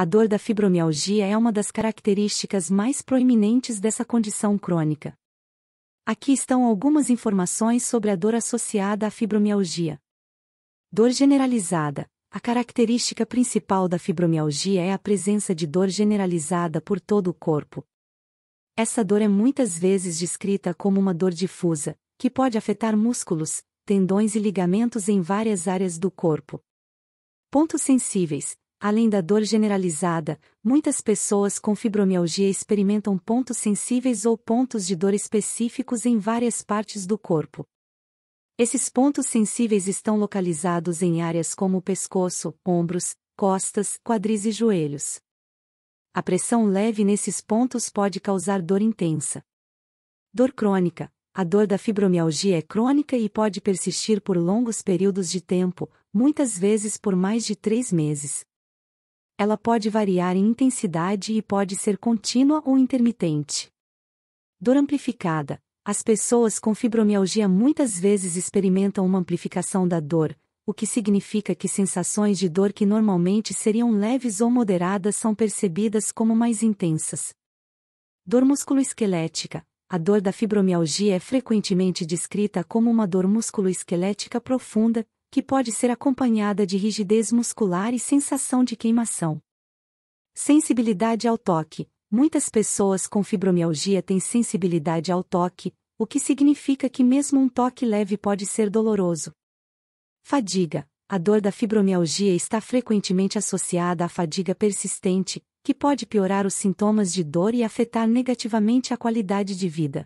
A dor da fibromialgia é uma das características mais proeminentes dessa condição crônica. Aqui estão algumas informações sobre a dor associada à fibromialgia. Dor generalizada. A característica principal da fibromialgia é a presença de dor generalizada por todo o corpo. Essa dor é muitas vezes descrita como uma dor difusa, que pode afetar músculos, tendões e ligamentos em várias áreas do corpo. Pontos sensíveis: Além da dor generalizada, muitas pessoas com fibromialgia experimentam pontos sensíveis ou pontos de dor específicos em várias partes do corpo. Esses pontos sensíveis estão localizados em áreas como o pescoço, ombros, costas, quadris e joelhos. A pressão leve nesses pontos pode causar dor intensa. Dor crônica. A dor da fibromialgia é crônica e pode persistir por longos períodos de tempo, muitas vezes por mais de três meses. Ela pode variar em intensidade e pode ser contínua ou intermitente. Dor amplificada. As pessoas com fibromialgia muitas vezes experimentam uma amplificação da dor, o que significa que sensações de dor que normalmente seriam leves ou moderadas são percebidas como mais intensas. Dor musculoesquelética. A dor da fibromialgia é frequentemente descrita como uma dor musculoesquelética profunda, que pode ser acompanhada de rigidez muscular e sensação de queimação. Sensibilidade ao toque. Muitas pessoas com fibromialgia têm sensibilidade ao toque, o que significa que mesmo um toque leve pode ser doloroso. Fadiga. A dor da fibromialgia está frequentemente associada à fadiga persistente, que pode piorar os sintomas de dor e afetar negativamente a qualidade de vida.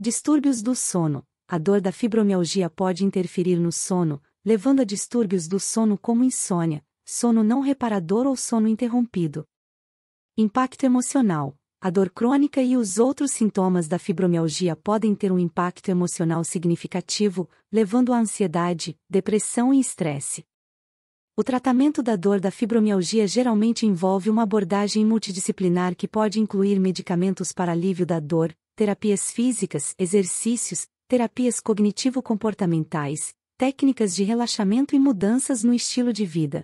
Distúrbios do sono a dor da fibromialgia pode interferir no sono, levando a distúrbios do sono como insônia, sono não reparador ou sono interrompido. Impacto emocional. A dor crônica e os outros sintomas da fibromialgia podem ter um impacto emocional significativo, levando à ansiedade, depressão e estresse. O tratamento da dor da fibromialgia geralmente envolve uma abordagem multidisciplinar que pode incluir medicamentos para alívio da dor, terapias físicas, exercícios, terapias cognitivo-comportamentais, técnicas de relaxamento e mudanças no estilo de vida.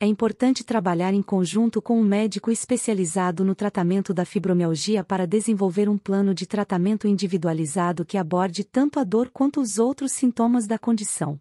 É importante trabalhar em conjunto com um médico especializado no tratamento da fibromialgia para desenvolver um plano de tratamento individualizado que aborde tanto a dor quanto os outros sintomas da condição.